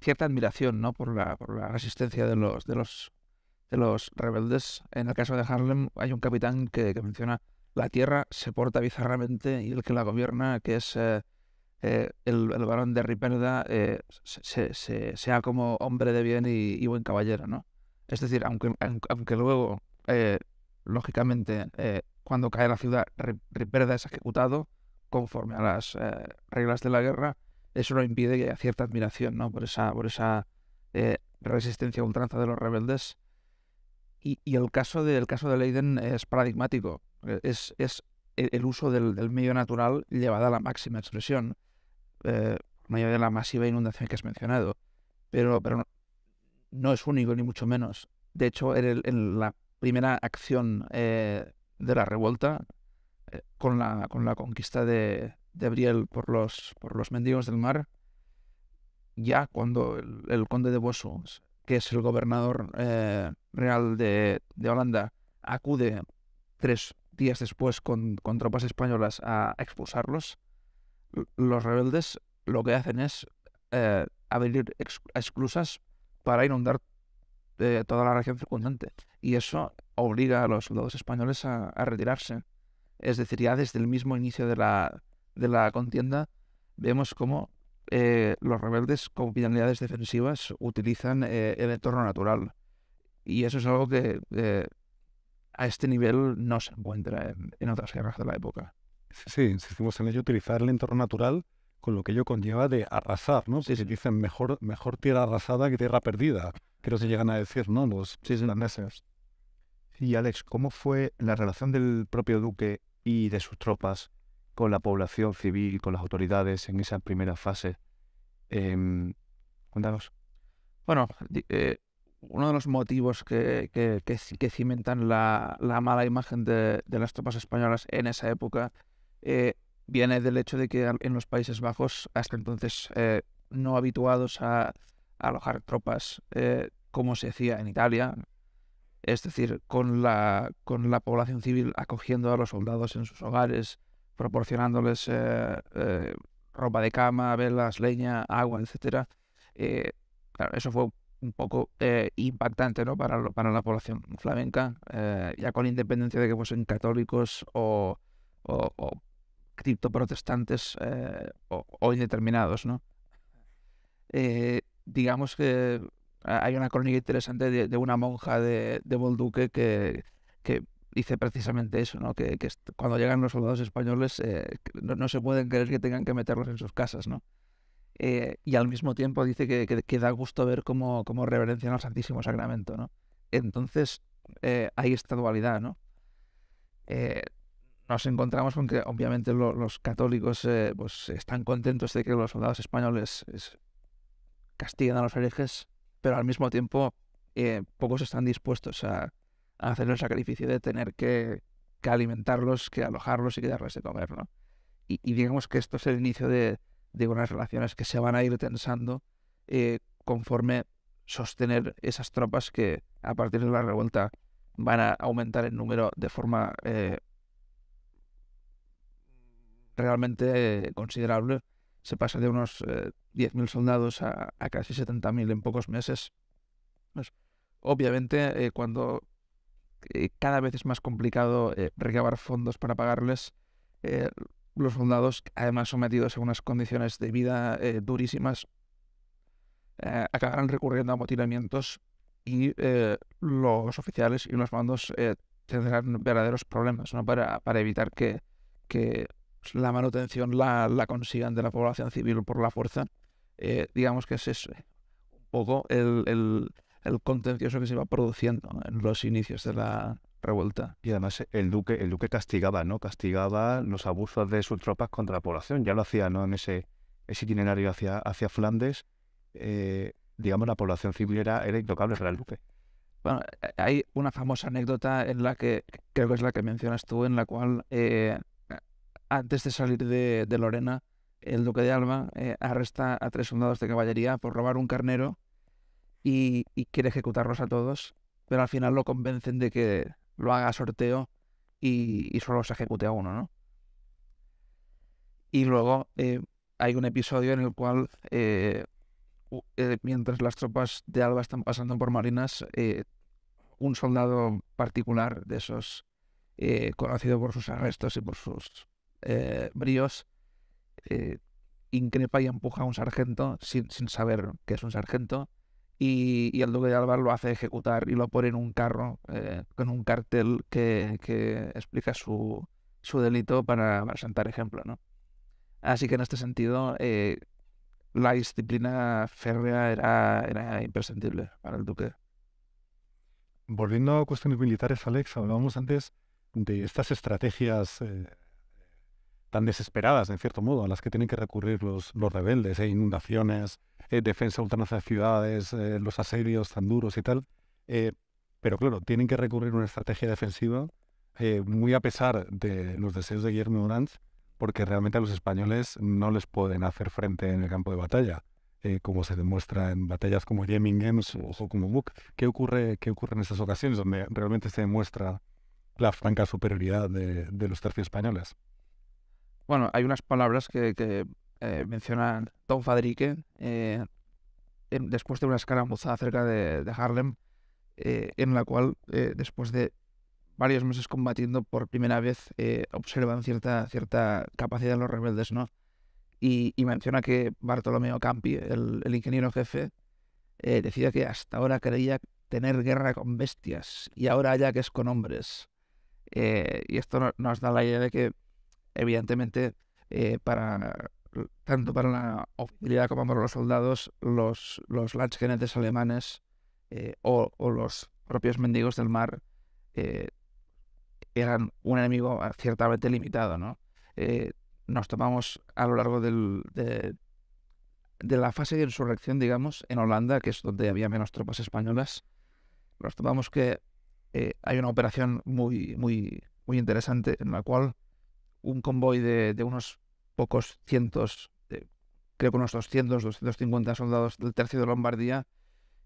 cierta admiración ¿no? por, la, resistencia de los, de, los, rebeldes. En el caso de Harlem hay un capitán que, que menciona la tierra se porta bizarramente y el que la gobierna, que es eh, el, varón de Ripelda, sea como hombre de bien y, y buen caballero, ¿no? Es decir, aunque, aunque luego, eh, lógicamente, eh, cuando cae la ciudad, Ripperda es ejecutado conforme a las eh, reglas de la guerra, eso no impide que haya cierta admiración ¿no? por esa, por esa resistencia ultranza de los rebeldes. Y, el, caso de, caso de Leiden es paradigmático. E, es, el, uso del, medio natural llevado a la máxima expresión, eh, medio de la masiva inundación que has mencionado. Pero, pero no es único, ni mucho menos. De hecho, en, la primera acción eh, de la revuelta, eh, con, la, con la conquista de, de Briel por los, por los mendigos del mar, ya cuando el, conde de Bosu, que es el gobernador eh, real de, Holanda, acude tres días después con, tropas españolas a expulsarlos, los rebeldes lo que hacen es abrir exclusas para inundar eh, toda la región circundante. Y eso obliga a los soldados españoles a, retirarse. Es decir, ya desde el mismo inicio de la, de la contienda vemos cómo eh, los rebeldes con finalidades defensivas utilizan eh, el entorno natural. Y eso es algo que a este nivel no se encuentra en, en otras guerras de la época. Sí, insistimos en ello, utilizar el entorno natural con lo que yo conlleva de arrasar, ¿no? Si se dicen mejor, mejor tierra arrasada que tierra perdida, creo que llegan a decir, ¿no? Los sí, irlandeses. Y Alex, ¿cómo fue la relación del propio duque y de sus tropas con la población civil, con las autoridades en esa primera fase? Em, cuéntanos. Bueno, eh, uno de los motivos que, que, que, cimentan la, la, mala imagen de, de, las tropas españolas en esa época eh, viene del hecho de que en los Países Bajos, hasta entonces eh, no habituados a, alojar tropas eh, como se hacía en Italia, es decir, con la, con la población civil acogiendo a los soldados en sus hogares, proporcionándoles eh, ropa de cama, velas, leña, agua, etc. eso fue un poco impactante ¿no? para, para la población flamenca, ya con independencia de que fuesen católicos o criptoprotestantes eh, o, indeterminados, ¿no? Eh, digamos que hay una crónica interesante de, una monja de, Bolduque que, que dice precisamente eso, ¿no? Que, cuando llegan los soldados españoles eh, no, se pueden creer que tengan que meterlos en sus casas, eh, y al mismo tiempo dice que, da gusto ver cómo, cómo, reverencian al Santísimo Sacramento, ¿no? Entonces, hay esta dualidad, ¿no? nos encontramos con que obviamente los católicos eh, pues están contentos de que los soldados españoles castiguen a los herejes, pero al mismo tiempo eh, pocos están dispuestos a, hacer el sacrificio de tener que, alimentarlos, que alojarlos y que darles de comer. ¿no? Y, digamos que esto es el inicio de, de, unas relaciones que se van a ir tensando eh, conforme sostener esas tropas que a partir de la revuelta van a aumentar en número de forma realmente eh, considerable. Se pasa de unos 10.000 eh, soldados a, casi 70.000 en pocos meses. Pues, obviamente, eh, cuando cada vez es más complicado recabar fondos para pagarles, los soldados, además sometidos a unas condiciones de vida durísimas, eh, acabarán recurriendo a motilamientos y los oficiales y los mandos tendrán verdaderos problemas ¿no? para, evitar que la manutención la, la, consigan de la población civil por la fuerza, eh, digamos que es eh, un poco el, contencioso que se iba produciendo en los inicios de la revuelta. Y además eh, el duque, el duque castigaba, ¿no? Castigaba los abusos de sus tropas contra la población. Ya lo hacía, ¿no? En ese, itinerario hacia, hacia Flandes, digamos, la población civil era, era intocable para el duque. Bueno, hay una famosa anécdota en la que creo que es la que mencionas tú, en la cual antes de salir de, Lorena, el duque de Alba eh, arresta a tres soldados de caballería por robar un carnero y, quiere ejecutarlos a todos, pero al final lo convencen de que lo haga a sorteo y, solo se ejecute a uno, ¿no? Y luego eh, hay un episodio en el cual, eh, mientras las tropas de Alba están pasando por Marinas, un soldado particular de esos, conocido por sus arrestos y por sus eh, bríos, eh, increpa y empuja a un sargento sin, saber que es un sargento. Y, el duque de Alba lo hace ejecutar y lo pone en un carro eh, con un cartel que, explica su, delito para, sentar ejemplo. ¿no? Así que en este sentido, la disciplina férrea era, era imprescindible para el duque. Volviendo a cuestiones militares, Alex, hablábamos antes de estas estrategias tan desesperadas, en cierto modo, a las que tienen que recurrir los, los rebeldes, ¿eh? inundaciones, eh, defensa ultranaza de ciudades, eh, los asedios tan duros y tal. pero claro, tienen que recurrir a una estrategia defensiva muy a pesar de los deseos de Guillermo Orange, porque realmente a los españoles no les pueden hacer frente en el campo de batalla, como se demuestra en batallas como Games o, como Muck. ¿Qué ocurre, ¿Qué ocurre en esas ocasiones donde realmente se demuestra la franca superioridad de los tercios españoles? Bueno, hay unas palabras que, eh, menciona Tom Fadrique eh, después de una escaramuza cerca de, Harlem, eh, en la cual, después de varios meses combatiendo, por primera vez observan cierta, cierta capacidad de los rebeldes, ¿no? Y, menciona que Bartolomeo Campi, el, el ingeniero jefe, decía que hasta ahora creía tener guerra con bestias y ahora ya que es con hombres. y esto nos da la idea de que Evidentemente, eh, para tanto para la oficialidad como para los soldados, los, los alemanes eh, o, los propios mendigos del mar eh, eran un enemigo ah, ciertamente limitado. ¿no? nos tomamos a lo largo del, de, la fase de insurrección, digamos, en Holanda, que es donde había menos tropas españolas, nos tomamos que hay una operación muy, muy, muy interesante en la cual un convoy de, unos pocos cientos, creo que unos 200, 250 soldados del tercio de Lombardía,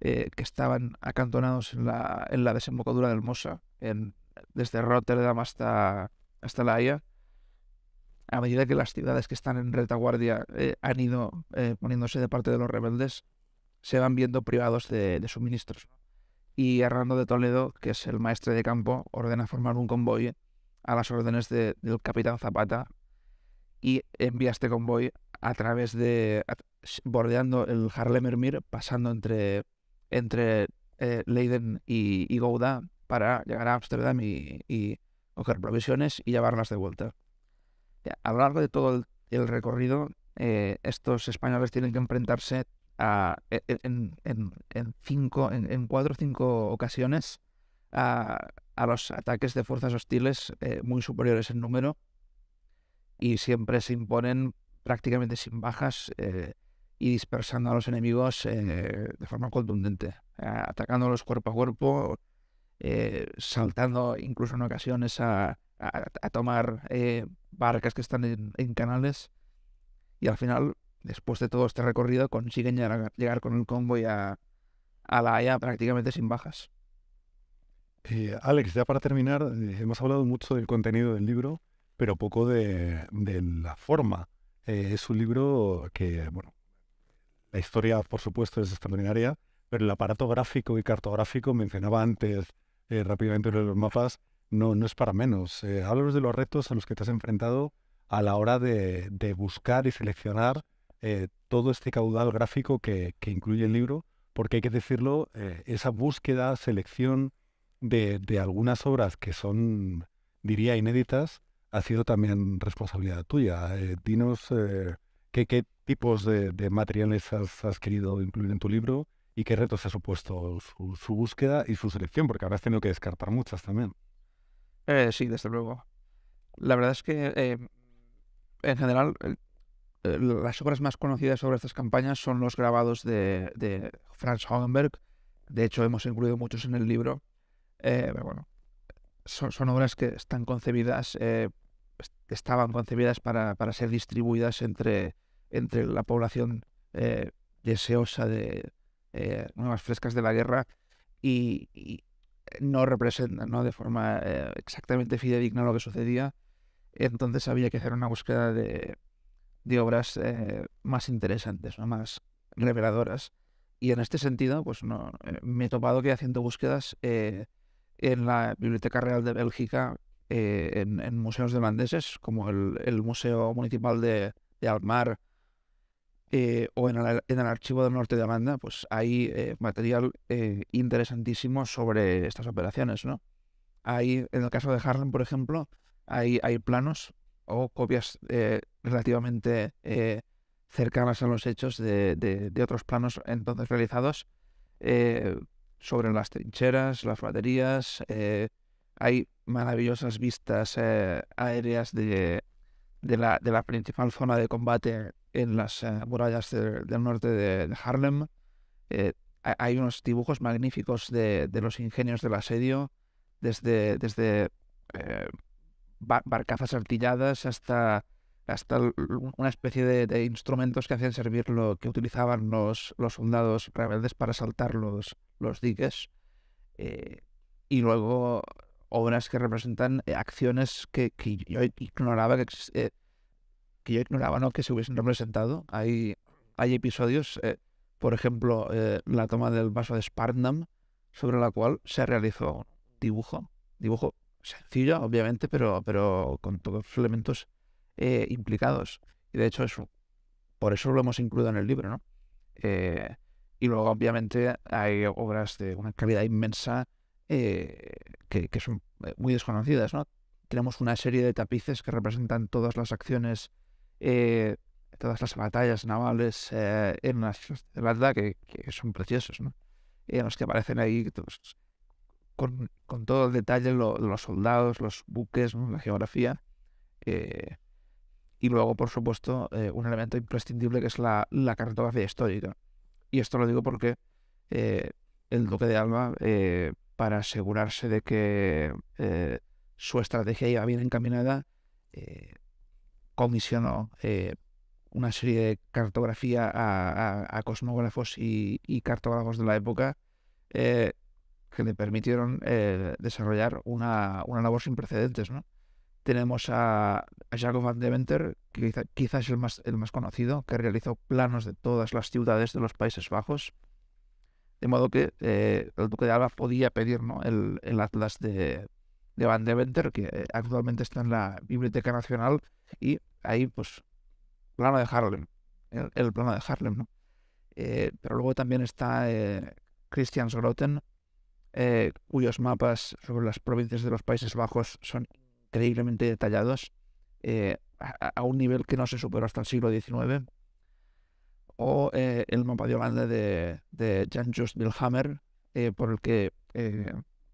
eh, que estaban acantonados en la, desembocadura del Mosa, desde Rotterdam hasta, hasta La Haya. A medida que las ciudades que están en retaguardia eh, han ido eh, poniéndose de parte de los rebeldes, se van viendo privados de, de suministros. Y Hernando de Toledo, que es el maestre de campo, ordena formar un convoy a las órdenes del capitán Zapata y envía este convoy a través de, bordeando el Harlem pasando entre, entre eh, Leiden y, Gouda para llegar a Ámsterdam y, coger provisiones y llevarlas de vuelta. A lo largo de todo el, recorrido, eh, estos españoles tienen que enfrentarse e, e, en, cinco, en cuatro o cinco ocasiones a, a los ataques de fuerzas hostiles eh, muy superiores en número y siempre se imponen prácticamente sin bajas eh, y dispersando a los enemigos eh, de forma contundente, atacándolos cuerpo a cuerpo, saltando incluso en ocasiones a, tomar barcas que están en, canales y al final, después de todo este recorrido, consiguen llegar, llegar con el convoy a, a La Haya prácticamente sin bajas. Eh, Alex, ya para terminar, eh, hemos hablado mucho del contenido del libro, pero poco de, la forma. Eh, es un libro que, bueno, la historia, por supuesto, es extraordinaria, pero el aparato gráfico y cartográfico, mencionaba antes rápidamente los mapas, no, no es para menos. háblanos de los retos a los que te has enfrentado a la hora de, buscar y seleccionar todo este caudal gráfico que, incluye el libro, porque hay que decirlo, esa búsqueda, selección, de, algunas obras que son, diría, inéditas, ha sido también responsabilidad tuya. Eh, dinos eh, qué, tipos de, materiales has, querido incluir en tu libro y qué retos ha supuesto su, búsqueda y su selección, porque habrás tenido que descartar muchas también. Eh, sí, desde luego. La verdad es que, en general, las obras más conocidas sobre estas campañas son los grabados de, de Franz Hogenberg. De hecho, hemos incluido muchos en el libro. Eh, bueno, son, obras que están concebidas, eh, estaban concebidas para, ser distribuidas entre, entre la población eh, deseosa de nuevas frescas de la guerra y, no representan ¿no? de forma exactamente fidedigna lo que sucedía. Entonces había que hacer una búsqueda de, obras más interesantes, más reveladoras. Y en este sentido, pues no, me he topado que haciendo búsquedas en la Biblioteca Real de Bélgica, eh, en, museos de mandeses como el, Museo Municipal de, Almar eh, o en el, Archivo del Norte de Holanda, pues hay eh, material interesantísimo sobre estas operaciones, ¿no? Hay, en el caso de Harlem, por ejemplo, hay, planos o copias relativamente cercanas a los hechos de, de otros planos entonces realizados sobre las trincheras, las baterías. Eh, hay maravillosas vistas eh, aéreas de, de, la, de, la, principal zona de combate en las eh, murallas del norte de, Harlem. hay unos dibujos magníficos de, los ingenios del asedio, desde, desde barcazas artilladas hasta hasta una especie de, instrumentos que hacían servir lo que utilizaban los, los soldados rebeldes para saltar los, los diques. Eh, y luego obras que representan eh, acciones que, que yo ignoraba que, eh, que yo ignoraba ¿no? que se hubiesen representado. Hay, hay episodios, por ejemplo, la toma del vaso de Spartan, sobre la cual se realizó un dibujo, dibujo sencillo, obviamente, pero, pero con todos los elementos eh, implicados. Y de hecho, eso por eso lo hemos incluido en el libro, ¿no? Eh, y luego, obviamente, hay obras de una calidad inmensa eh, que, son muy desconocidas, ¿no? Tenemos una serie de tapices que representan todas las acciones, todas las batallas navales en una ciudad que, que son preciosos, en los que aparecen ahí con, con, todo el detalle los soldados, los buques, la geografía. Eh, y luego, por supuesto, eh, un elemento imprescindible que es la, cartografía histórica. Y esto lo digo porque eh, el duque de Alba, eh, para asegurarse de que su estrategia iba bien encaminada, comisionó una serie de cartografía a, cosmógrafos y, cartógrafos de la época que le permitieron desarrollar una, una labor sin precedentes, ¿no? Tenemos a, Jacob van Deventer, que quizás es el más, el más conocido, que realizó planos de todas las ciudades de los Países Bajos. De modo que eh, el duque de Alba podía pedir el, atlas de, de, Van Deventer, que eh, actualmente está en la Biblioteca Nacional, y ahí, pues, plano de Harlem, el, plano de Harlem, ¿no? Eh, pero luego también está eh, Christian Groten, cuyos mapas sobre las provincias de los Países Bajos son increíblemente detallados eh, a, un nivel que no se superó hasta el siglo XIX. O eh, el mapa de Holanda de, de Jan-Just Milhammer, eh, por el que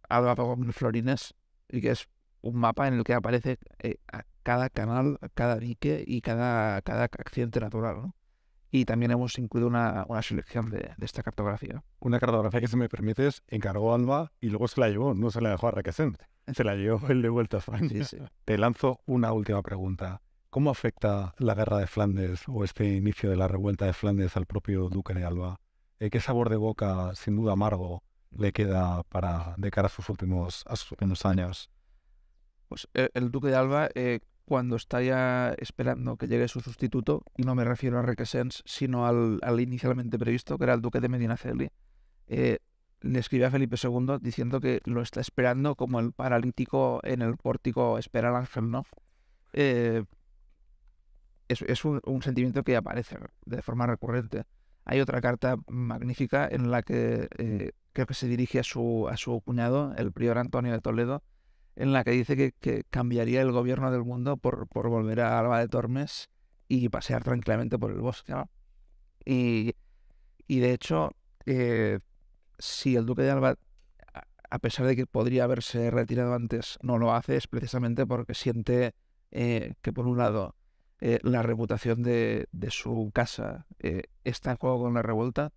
hablaba con Florines, y que es un mapa en el que aparece cada canal, cada dique y cada, cada accidente natural. ¿no? y también hemos incluido una, selección de, esta cartografía. Una cartografía que, si me permites, encargó Alba y luego se la llevó, no se la dejó a se la llevó él de vuelta a Francia. Te lanzo una última pregunta. ¿Cómo afecta la guerra de Flandes o este inicio de la revuelta de Flandes al propio Duque de Alba? Eh, ¿Qué sabor de boca, sin duda amargo, le queda para de cara a sus últimos, sus últimos años? Pues eh, el, Duque de Alba eh, cuando está ya esperando que llegue su sustituto, y no me refiero a Requesens, sino al, inicialmente previsto, que era el duque de Medinaceli, eh, le escribe a Felipe II diciendo que lo está esperando como el paralítico en el pórtico espera al ángel, ¿no? Eh, es, un, sentimiento que aparece de forma recurrente. Hay otra carta magnífica en la que eh, mm. creo que se dirige a su, a su cuñado, el prior Antonio de Toledo, en la que dice que, cambiaría el gobierno del mundo por, volver a Alba de Tormes y pasear tranquilamente por el bosque. Y, de hecho, eh, si el duque de Alba, a pesar de que podría haberse retirado antes, no lo hace, es precisamente porque siente eh, que, por un lado, eh, la reputación de, de su casa está en juego con la revuelta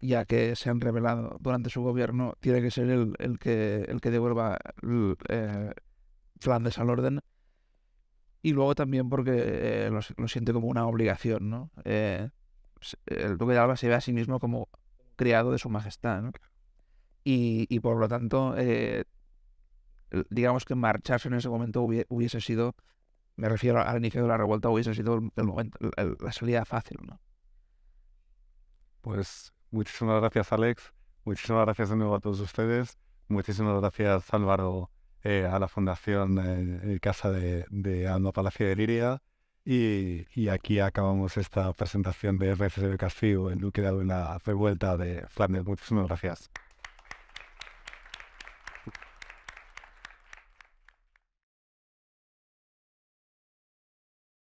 ya que se han revelado durante su gobierno, tiene que ser el, que, el que devuelva el, eh, Flandes al orden. Y luego también porque eh, lo, siente como una obligación, ¿no? Eh, el duque de Alba se ve a sí mismo como criado de su majestad, y, por lo tanto, digamos que marcharse en ese momento hubiese, sido, me refiero al inicio de la revuelta, hubiese sido el, momento, la salida fácil, ¿no? Pues Muchísimas gracias, Alex. Muchísimas gracias de nuevo a todos ustedes. Muchísimas gracias, Álvaro, eh, a la Fundación eh, eh, Casa de, de Alma Palacio de Liria. Y, aquí acabamos esta presentación de RFC Castillo, en lo de la revuelta de Flandes. Muchísimas gracias.